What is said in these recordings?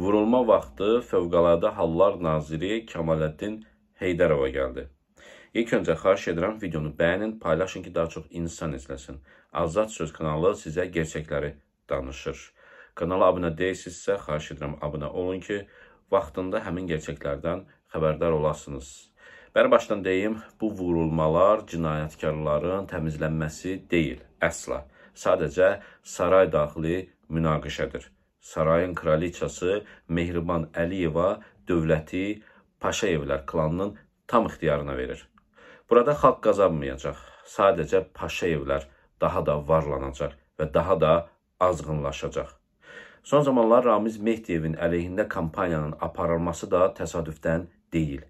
Vurulma vaxtı Fövqəladə Hallar Naziri Kamaləddin Heydərova gəldi. İlk öncə xahiş edirəm videonu bəyənin, paylaşın ki, daha çox insan izləsin. Azad Söz kanalı sizə gerçəkləri danışır. Kanala abunə deyilsinizsə, xahiş edirəm abunə olun ki, vaxtında həmin gerçəklərdən xəbərdar olasınız. Bəri başdan deyim, bu vurulmalar cinayətkarların təmizlənməsi deyil, əsla. Sadəcə saray daxili münaqişədir sarayın kraliçası Mehriban Əliyeva dövləti Paşayevlər klanının tam ixtiyarına verir. Burada xalq qazanmayacaq, sadəcə Paşayevlər daha da varlanacaq və daha da azğınlaşacaq. Son zamanlar Ramiz Mehdiyevin əleyhində kampaniyanın aparılması da təsadüfdən deyil.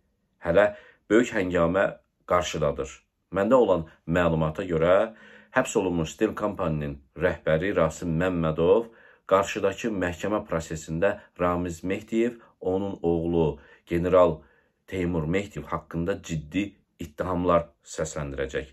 Hələ böyük həngamə qarşıdadır. Məndə olan məlumata görə həbs olunmuş Stil Kampaninin rəhbəri Rasim Məmmədov qarşıdakı məhkəmə prosesində Ramiz Mehdiyev, onun oğlu general Teymur Mehdiyev haqqında ciddi ittihamlar səsləndirəcək.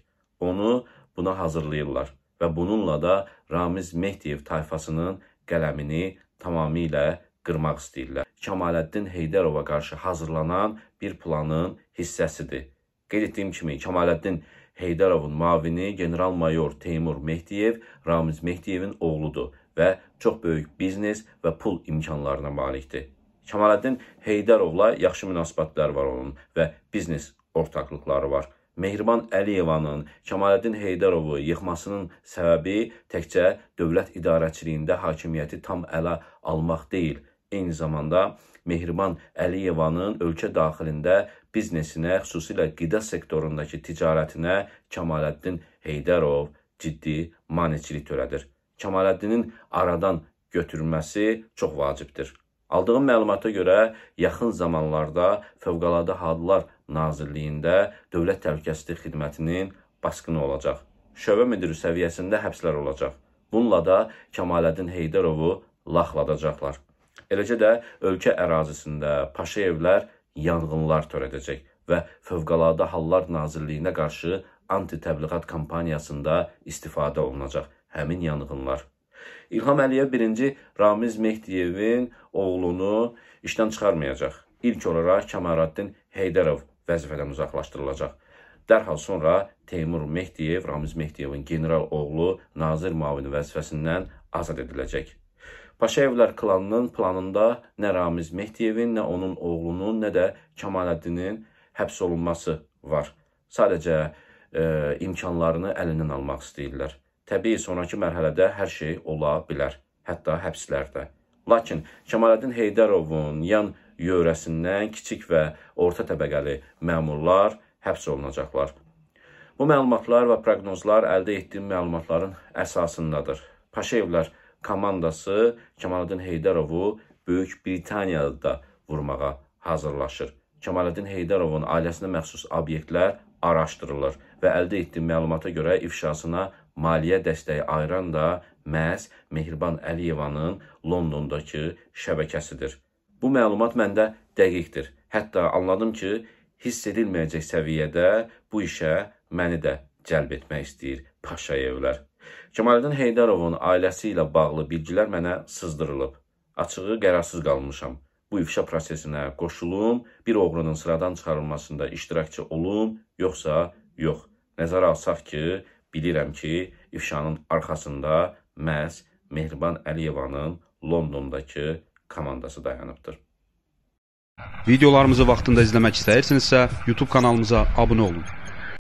Onu buna hazırlayırlar və bununla da Ramiz Mehdiyev tayfasının qələmini tamamilə qırmaq istəyirlər. Kamaləddin Heydərova qarşı hazırlanan bir planın hissəsidir. Qeyd etdiyim kimi, Kamaləddin Heydərovun mavini general-mayor Teymur Mehdiyev Ramiz Mehdiyevin oğludur və çox böyük biznes və pul imkanlarına malikdir. Kamaləddin Heydərovla yaxşı münasibətlər var onun və biznes ortaqlıqları var. Mehriban Əliyevanın Kamaləddin Heydərovu yıxmasının səbəbi təkcə dövlət idarəçiliyində hakimiyyəti tam ələ almaq deyil, eyni zamanda Mehriban Əliyevanın ölkə daxilində biznesinə, xüsusilə qida sektorundakı ticarətinə Kamaləddin Heydərov ciddi maneçilik törədir. Kamaləddinin aradan götürülməsi çox vacibdir. Aldığım məlumata görə yaxın zamanlarda Fövqəladə Hallar Nazirliyində Dövlət Təhlükəsizlik Xidmətinin basqını olacaq. Şöbə müdiri səviyyəsində həbslər olacaq. Bununla da Kamaləddin Heydarovu laxladacaqlar. Eləcə də ölkə ərazisində Paşayevlər yanğınlar törədəcək və Fövqəladə Hallar Nazirliyinə qarşı anti-təbliğat kampaniyasında istifadə olunacaq həmin yanğınlar. İlham Əliyev birinci Ramiz Mehdiyevin oğlunu işdən çıxarmayacaq. İlk olaraq Kəmaraddin Heydərov vəzifədən uzaqlaşdırılacaq. Dərhal sonra Teymur Mehdiyev, Ramiz Mehdiyevin general oğlu nazir müavini vəzifəsindən azad ediləcək. Paşayevlər klanının planında nə Ramiz Mehdiyevin, nə onun oğlunun, nə də Kəmaləddinin həbs olunması var. Sadəcə e, imkanlarını əlindən almaq istəyirlər. Təbii sonrakı mərhələdə hər şey ola bilər, hətta həbslərdə. Lakin Kəmaləddin Heydərovun yan yörəsindən kiçik və orta təbəqəli məmurlar həbs olunacaqlar. Bu məlumatlar və proqnozlar əldə etdiyim məlumatların əsasındadır. Paşayevlər komandası Kəmaləddin Heydərovu Böyük Britaniyada da vurmağa hazırlaşır. Kəmaləddin Heydərovun ailəsinə məxsus obyektlər araşdırılır və əldə etdiyim məlumata görə ifşasına maliyyə dəstəyi ayıran da məhz Mehriban Əliyevanın Londondakı şəbəkəsidir. Bu məlumat məndə dəqiqdir. Hətta anladım ki, hiss edilməyəcək səviyyədə bu işə məni də cəlb etmək istəyir Paşayevlər. Cəmaləddin Heydarovun ailəsi ilə bağlı bilgilər mənə sızdırılıb. Açığı qərarsız qalmışam. Bu ifşa prosesinə qoşulum, bir oğrunun sıradan çıxarılmasında iştirakçı olum, yoxsa yox. Nəzərə alsaq ki, Bilirəm ki, ifşanın arxasında məhz Mehriban Əliyevanın Londondakı komandası dayanıbdır. Videolarımızı vaxtında izləmək istəyirsinizsə, YouTube kanalımıza abunə olun.